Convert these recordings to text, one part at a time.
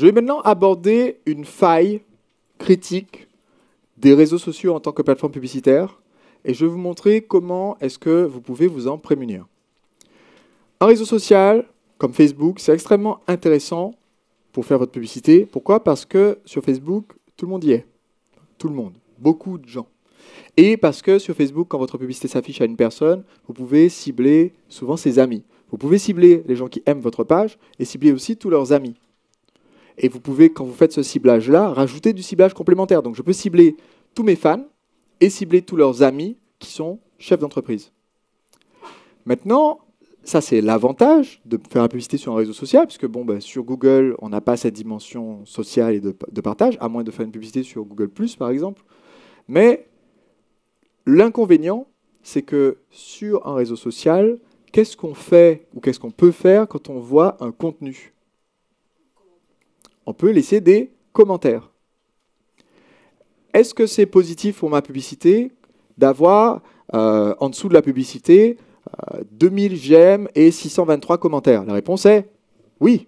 Je vais maintenant aborder une faille critique des réseaux sociaux en tant que plateforme publicitaire et je vais vous montrer comment est-ce que vous pouvez vous en prémunir. Un réseau social comme Facebook, c'est extrêmement intéressant pour faire votre publicité. Pourquoi Parce que sur Facebook, tout le monde y est. Tout le monde. Beaucoup de gens. Et parce que sur Facebook, quand votre publicité s'affiche à une personne, vous pouvez cibler souvent ses amis. Vous pouvez cibler les gens qui aiment votre page et cibler aussi tous leurs amis. Et vous pouvez, quand vous faites ce ciblage-là, rajouter du ciblage complémentaire. Donc je peux cibler tous mes fans et cibler tous leurs amis qui sont chefs d'entreprise. Maintenant, ça c'est l'avantage de faire la publicité sur un réseau social, puisque bon, bah, sur Google, on n'a pas cette dimension sociale et de, de, partage, à moins de faire une publicité sur Google ⁇ par exemple. Mais l'inconvénient, c'est que sur un réseau social, qu'est-ce qu'on fait ou qu'est-ce qu'on peut faire quand on voit un contenu on peut laisser des commentaires. Est-ce que c'est positif pour ma publicité d'avoir euh, en dessous de la publicité 2000 euh, j'aime et 623 commentaires La réponse est oui.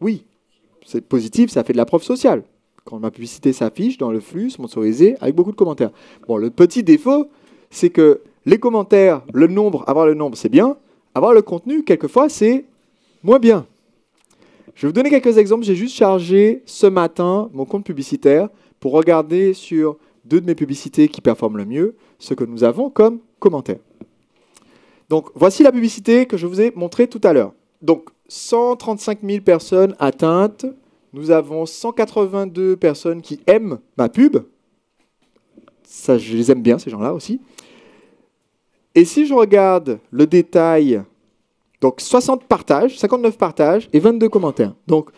Oui, c'est positif, ça fait de la preuve sociale. Quand ma publicité s'affiche dans le flux sponsorisé avec beaucoup de commentaires. Bon, le petit défaut, c'est que les commentaires, le nombre, avoir le nombre, c'est bien. Avoir le contenu, quelquefois, c'est moins bien. Je vais vous donner quelques exemples. J'ai juste chargé ce matin mon compte publicitaire pour regarder sur deux de mes publicités qui performent le mieux ce que nous avons comme commentaire. Donc voici la publicité que je vous ai montrée tout à l'heure. Donc 135 000 personnes atteintes. Nous avons 182 personnes qui aiment ma pub. Ça, je les aime bien, ces gens-là aussi. Et si je regarde le détail donc 60 partages, 59 partages et 22 commentaires. Donc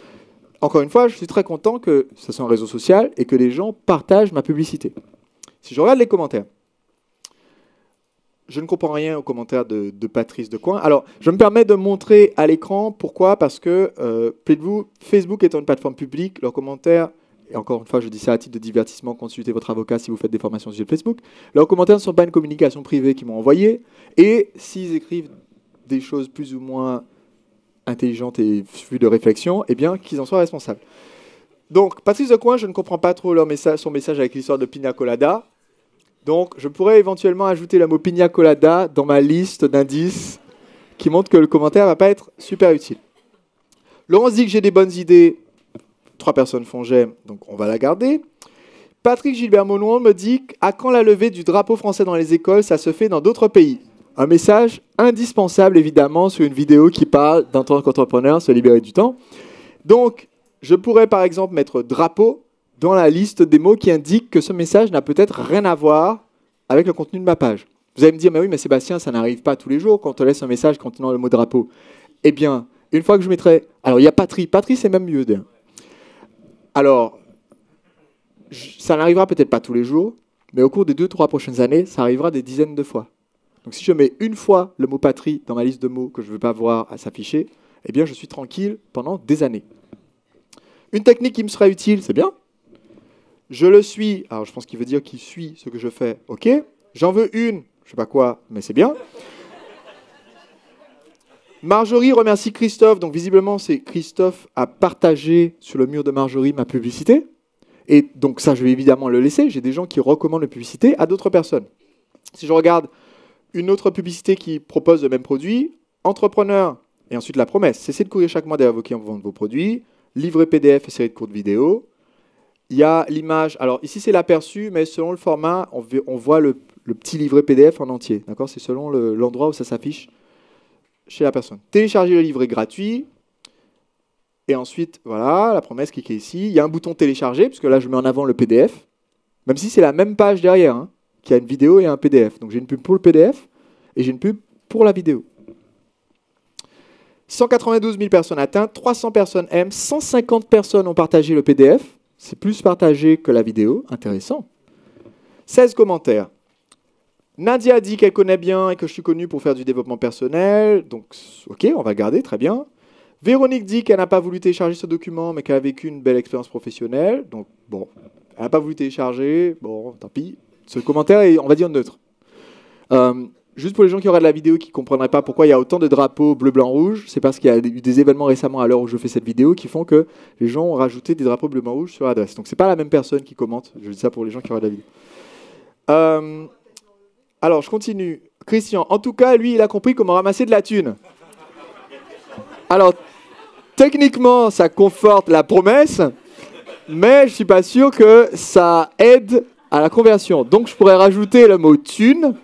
encore une fois, je suis très content que ce soit un réseau social et que les gens partagent ma publicité. Si je regarde les commentaires, je ne comprends rien aux commentaires de, de Patrice Decoing. Alors, je me permets de montrer à l'écran pourquoi, parce que, euh, vous Facebook étant une plateforme publique, leurs commentaires, et encore une fois, je dis ça à titre de divertissement, consultez votre avocat si vous faites des formations sur Facebook, leurs commentaires ne sont pas une communication privée qu'ils m'ont envoyée, et s'ils écrivent des choses plus ou moins intelligentes et vues de réflexion, eh bien, qu'ils en soient responsables. Donc, Patrice coin je ne comprends pas trop leur message son message avec l'histoire de Pina Colada. Donc, je pourrais éventuellement ajouter le mot Pina Colada dans ma liste d'indices qui montre que le commentaire va pas être super utile. Laurence dit que j'ai des bonnes idées. Trois personnes font j'aime, donc on va la garder. Patrick Gilbert Monouan me dit à quand la levée du drapeau français dans les écoles, ça se fait dans d'autres pays. Un message indispensable, évidemment, sur une vidéo qui parle d'un tant qu'entrepreneur, se libérer du temps. Donc, je pourrais par exemple mettre drapeau dans la liste des mots qui indiquent que ce message n'a peut-être rien à voir avec le contenu de ma page. Vous allez me dire, mais oui, mais Sébastien, ça n'arrive pas tous les jours quand te laisse un message contenant le mot drapeau. Eh bien, une fois que je mettrai. Alors, il y a patrie. Patrie, c'est même mieux. Alors, ça n'arrivera peut-être pas tous les jours, mais au cours des deux, trois prochaines années, ça arrivera des dizaines de fois. Donc si je mets une fois le mot patrie dans ma liste de mots que je ne veux pas voir à s'afficher, eh bien je suis tranquille pendant des années. Une technique qui me sera utile, c'est bien. Je le suis, alors je pense qu'il veut dire qu'il suit ce que je fais, ok. J'en veux une, je sais pas quoi, mais c'est bien. Marjorie remercie Christophe, donc visiblement c'est Christophe a partagé sur le mur de Marjorie ma publicité. Et donc ça, je vais évidemment le laisser. J'ai des gens qui recommandent la publicité à d'autres personnes. Si je regarde une autre publicité qui propose le même produit, entrepreneur, et ensuite la promesse, cessez de courir chaque mois avocats en vendant vos produits, livret PDF et série de courtes vidéos. Il y a l'image, alors ici c'est l'aperçu, mais selon le format, on, voit le, petit livret PDF en entier, d'accord C'est selon l'endroit où ça s'affiche chez la personne. Télécharger le livret gratuit, et ensuite, voilà, la promesse, qui est ici. Il y a un bouton télécharger, puisque là, je mets en avant le PDF. Même si c'est la même page derrière. Hein qui a une vidéo et un PDF. Donc j'ai une pub pour le PDF et j'ai une pub pour la vidéo. 192 000 personnes atteintes, 300 personnes aiment, 150 personnes ont partagé le PDF. C'est plus partagé que la vidéo, intéressant. 16 commentaires. Nadia dit qu'elle connaît bien et que je suis connu pour faire du développement personnel. Donc, ok, on va garder, très bien. Véronique dit qu'elle n'a pas voulu télécharger ce document, mais qu'elle a vécu une belle expérience professionnelle. Donc, bon, elle n'a pas voulu télécharger. Bon, tant pis. Ce commentaire est, on va dire, neutre. Euh, juste pour les gens qui auraient de la vidéo qui ne comprendraient pas pourquoi il y a autant de drapeaux bleu, blanc, rouge, c'est parce qu'il y a eu des événements récemment à l'heure où je fais cette vidéo qui font que les gens ont rajouté des drapeaux bleu, blanc, rouge sur l'adresse. Donc c'est pas la même personne qui commente. Je dis ça pour les gens qui auraient de la vidéo. Euh, alors je continue. Christian, en tout cas, lui, il a compris comment ramasser de la thune. Alors, techniquement, ça conforte la promesse, mais je suis pas sûr que ça aide à la conversion. Donc je pourrais rajouter le mot thune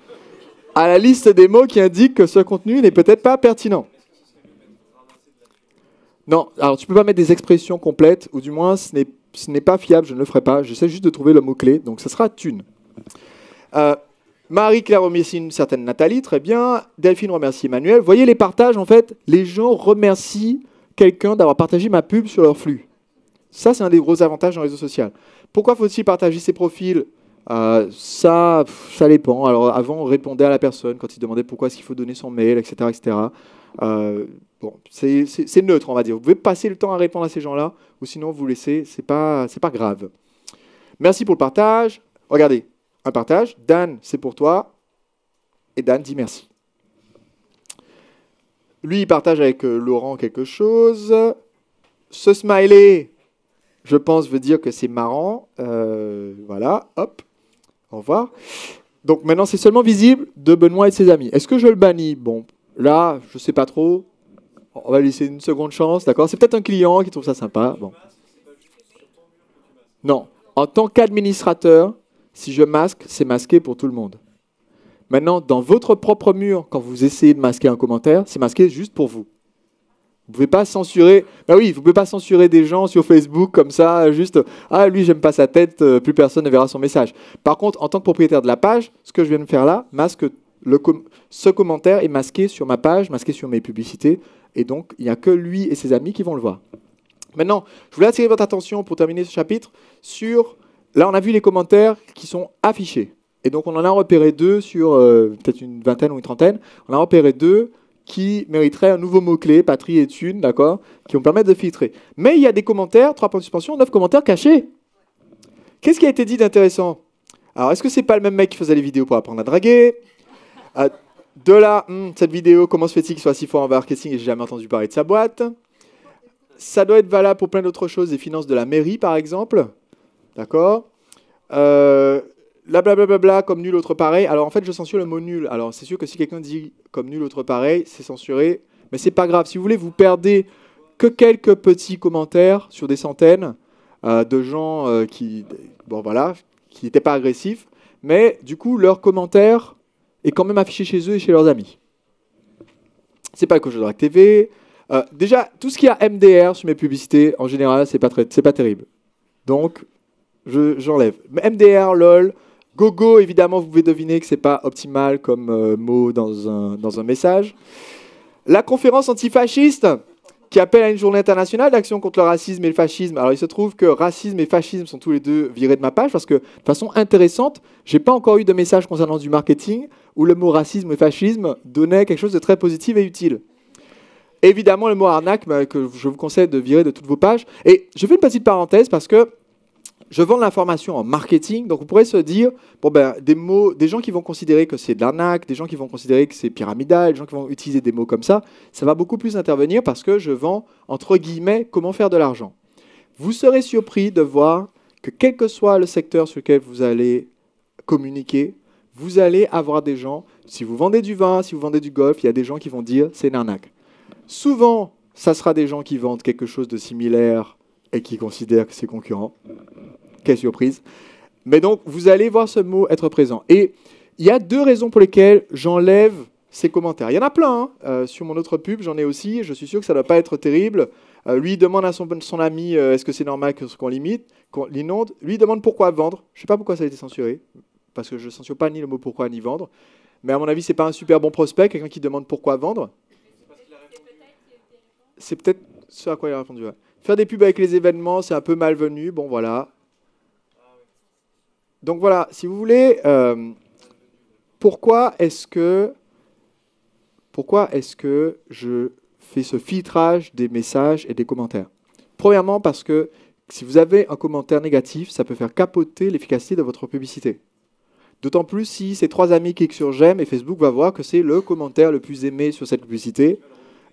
à la liste des mots qui indiquent que ce contenu n'est peut-être pas pertinent. Non, alors tu peux pas mettre des expressions complètes, ou du moins ce n'est pas fiable, je ne le ferai pas. J'essaie juste de trouver le mot-clé, donc ce sera thune. Euh, Marie-Claire remercie une certaine Nathalie, très bien. Delphine remercie Emmanuel. Vous voyez les partages, en fait, les gens remercient quelqu'un d'avoir partagé ma pub sur leur flux. Ça, c'est un des gros avantages dans les réseaux sociaux. Pourquoi faut-il partager ses profils euh, ça, ça dépend. Alors avant, on répondait à la personne quand il demandait pourquoi est-ce qu'il faut donner son mail, etc. etc. Euh, bon, c'est neutre, on va dire. Vous pouvez passer le temps à répondre à ces gens-là, ou sinon vous laissez, c'est pas, pas grave. Merci pour le partage. Regardez, un partage. Dan, c'est pour toi. Et Dan dit merci. Lui, il partage avec euh, Laurent quelque chose. Ce smiley, je pense, veut dire que c'est marrant. voilà, hop. Au revoir. Donc maintenant, c'est seulement visible de Benoît et de ses amis. Est-ce que je le bannis Bon, là, je ne sais pas trop. On va laisser une seconde chance, d'accord C'est peut-être un client qui trouve ça sympa. Bon. Non. En tant qu'administrateur, si je masque, c'est masqué pour tout le monde. Maintenant, dans votre propre mur, quand vous essayez de masquer un commentaire, c'est masqué juste pour vous. Vous pouvez pas censurer. Bah oui, vous pouvez pas censurer des gens sur Facebook comme ça, juste ah lui j'aime pas sa tête, euh, plus personne ne verra son message. Par contre, en tant que propriétaire de la page, ce que je viens de faire là masque le ce commentaire est masqué sur ma page, masqué sur mes publicités, et donc il n'y a que lui et ses amis qui vont le voir. Maintenant, je voulais attirer votre attention pour terminer ce chapitre sur là on a vu les commentaires qui sont affichés, et donc on en a repéré deux sur euh, peut-être une vingtaine ou une trentaine. On a repéré deux qui mériteraient un nouveau mot-clé, patrie et thune, d'accord Qui vont permettre de filtrer. Mais il y a des commentaires, trois points de suspension, neuf commentaires cachés. Qu'est-ce qui a été dit d'intéressant Alors, est-ce que c'est pas le même mec qui faisait les vidéos pour apprendre à draguer ah, De là, hmm, cette vidéo, comment se fait-il qu'il soit si fort en marketing et j'ai jamais entendu parler de sa boîte Ça doit être valable pour plein d'autres choses, les finances de la mairie, par exemple. D'accord euh, la blablabla comme nul autre pareil. Alors en fait, je censure le mot nul. Alors c'est sûr que si quelqu'un dit comme nul autre pareil, c'est censuré. Mais c'est pas grave. Si vous voulez, vous perdez que quelques petits commentaires sur des centaines euh, de gens euh, qui, bon voilà, qui n'étaient pas agressifs. Mais du coup, leur commentaire est quand même affiché chez eux et chez leurs amis. C'est pas coach je la TV, déjà, tout ce qui a MDR sur mes publicités, en général, c'est pas, très, pas terrible. Donc, j'enlève. MDR, LOL, Gogo, évidemment, vous pouvez deviner que ce n'est pas optimal comme euh, mot dans un, message. La conférence antifasciste qui appelle à une journée internationale d'action contre le racisme et le fascisme. Alors il se trouve que racisme et fascisme sont tous les deux virés de ma page parce que de façon intéressante, je n'ai pas encore eu de message concernant du marketing où le mot racisme et fascisme donnait quelque chose de très positif et utile. Évidemment, le mot arnaque bah, que je vous conseille de virer de toutes vos pages. Et je fais une petite parenthèse parce que je vends l'information en marketing, donc vous pourrez se dire, bon ben, des mots, des gens qui vont considérer que c'est de l'arnaque, des gens qui vont considérer que c'est pyramidal, des gens qui vont utiliser des mots comme ça, ça va beaucoup plus intervenir parce que je vends, entre guillemets, comment faire de l'argent. Vous serez surpris de voir que quel que soit le secteur sur lequel vous allez communiquer, vous allez avoir des gens, si vous vendez du vin, si vous vendez du golf, il y a des gens qui vont dire c'est une arnaque. Souvent, ça sera des gens qui vendent quelque chose de similaire et qui considèrent que c'est concurrent. Quelle surprise. Mais donc, vous allez voir ce mot être présent. Et il y a deux raisons pour lesquelles j'enlève ces commentaires. Il y en a plein. Hein. Euh, sur mon autre pub, j'en ai aussi. Je suis sûr que ça ne doit pas être terrible. Euh, lui demande à son, ami euh, est-ce que c'est normal qu'on limite, qu'on l'inonde. Lui demande pourquoi vendre. Je ne sais pas pourquoi ça a été censuré, parce que je ne censure pas ni le mot pourquoi ni vendre. Mais à mon avis, c'est pas un super bon prospect, quelqu'un qui demande pourquoi vendre. C'est peut-être ce à quoi il a répondu. Faire des pubs avec les événements, c'est un peu malvenu. Bon, voilà. Donc voilà, si vous voulez, euh, pourquoi est-ce que, pourquoi est-ce que je fais ce filtrage des messages et des commentaires Premièrement, parce que si vous avez un commentaire négatif, ça peut faire capoter l'efficacité de votre publicité. D'autant plus si ces trois amis cliquent sur j'aime et Facebook va voir que c'est le commentaire le plus aimé sur cette publicité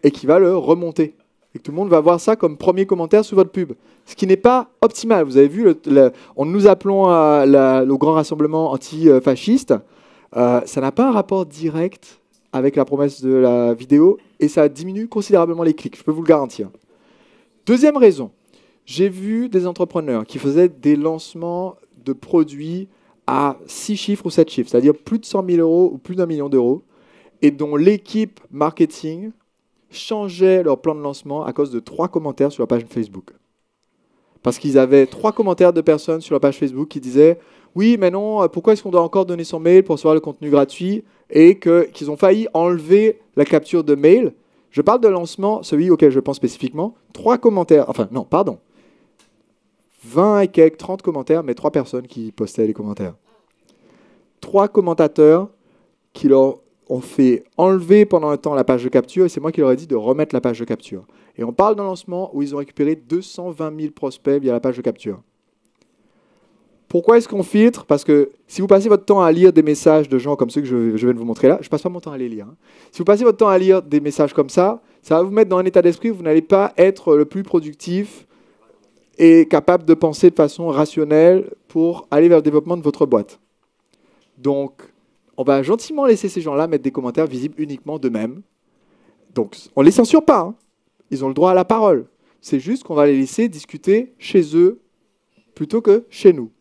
et qui va le remonter et tout le monde va voir ça comme premier commentaire sous votre pub. Ce qui n'est pas optimal. Vous avez vu, en nous appelant à la, grand rassemblement antifasciste, euh, ça n'a pas un rapport direct avec la promesse de la vidéo et ça diminue considérablement les clics, je peux vous le garantir. Deuxième raison, j'ai vu des entrepreneurs qui faisaient des lancements de produits à 6 chiffres ou 7 chiffres, c'est-à-dire plus de 100 000 euros ou plus d'un million d'euros, et dont l'équipe marketing changeaient leur plan de lancement à cause de trois commentaires sur la page Facebook. Parce qu'ils avaient trois commentaires de personnes sur la page Facebook qui disaient Oui, mais non, euh, pourquoi est-ce qu'on doit encore donner son mail pour recevoir le contenu gratuit Et qu'ils ont failli enlever la capture de mail. Je parle de lancement, celui auquel je pense spécifiquement. Trois commentaires, enfin, non, pardon. 20 et quelques, 30 commentaires, mais trois personnes qui postaient les commentaires. Trois commentateurs qui leur on fait enlever pendant un temps la page de capture et c'est moi qui leur ai dit de remettre la page de capture. Et on parle d'un lancement où ils ont récupéré 220 000 prospects via la page de capture. Pourquoi est-ce qu'on filtre Parce que si vous passez votre temps à lire des messages de gens comme ceux que je, viens de vous montrer là, je ne passe pas mon temps à les lire. Hein. Si vous passez votre temps à lire des messages comme ça, ça va vous mettre dans un état d'esprit où vous n'allez pas être le plus productif et capable de penser de façon rationnelle pour aller vers le développement de votre boîte. Donc, on va gentiment laisser ces gens-là mettre des commentaires visibles uniquement d'eux-mêmes. Donc, on ne les censure pas. Hein. Ils ont le droit à la parole. C'est juste qu'on va les laisser discuter chez eux plutôt que chez nous.